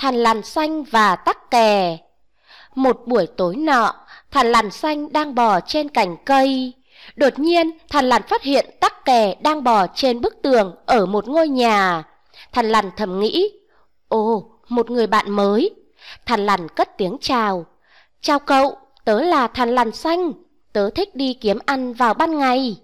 thằn lằn xanh và tắc kè. Một buổi tối nọ, thằn lằn xanh đang bò trên cành cây. Đột nhiên, thằn lằn phát hiện tắc kè đang bò trên bức tường ở một ngôi nhà. Thằn lằn thầm nghĩ, ồ, một người bạn mới. Thằn lằn cất tiếng chào. Chào cậu, tớ là thằn lằn xanh, tớ thích đi kiếm ăn vào ban ngày.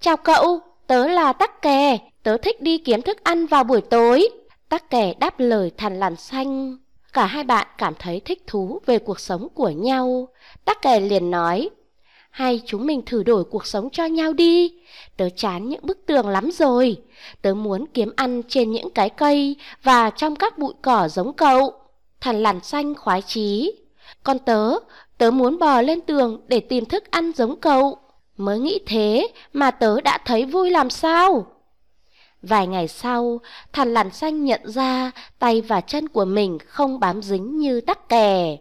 Chào cậu, tớ là tắc kè, tớ thích đi kiếm thức ăn vào buổi tối. Tắc kè đáp lời thằn lằn xanh, cả hai bạn cảm thấy thích thú về cuộc sống của nhau. Tắc kè liền nói, hay chúng mình thử đổi cuộc sống cho nhau đi. Tớ chán những bức tường lắm rồi. Tớ muốn kiếm ăn trên những cái cây và trong các bụi cỏ giống cậu. Thằn lằn xanh khoái chí. Con tớ, tớ muốn bò lên tường để tìm thức ăn giống cậu. Mới nghĩ thế mà tớ đã thấy vui làm sao. Vài ngày sau, thằn lằn xanh nhận ra tay và chân của mình không bám dính như tắc kè.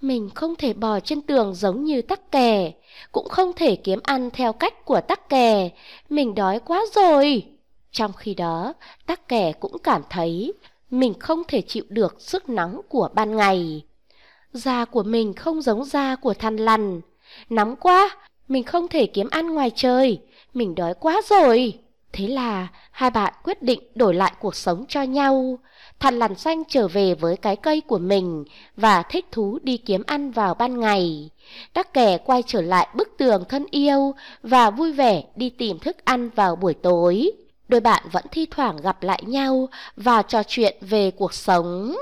Mình không thể bò trên tường giống như tắc kè, cũng không thể kiếm ăn theo cách của tắc kè. Mình đói quá rồi. Trong khi đó, tắc kè cũng cảm thấy mình không thể chịu được sức nóng của ban ngày. Da của mình không giống da của thằn lằn. Nóng quá, mình không thể kiếm ăn ngoài trời. Mình đói quá rồi. Thế là hai bạn quyết định đổi lại cuộc sống cho nhau. Thằn lằn xanh trở về với cái cây của mình và thích thú đi kiếm ăn vào ban ngày. Các kẻ quay trở lại bức tường thân yêu và vui vẻ đi tìm thức ăn vào buổi tối. Đôi bạn vẫn thi thoảng gặp lại nhau và trò chuyện về cuộc sống.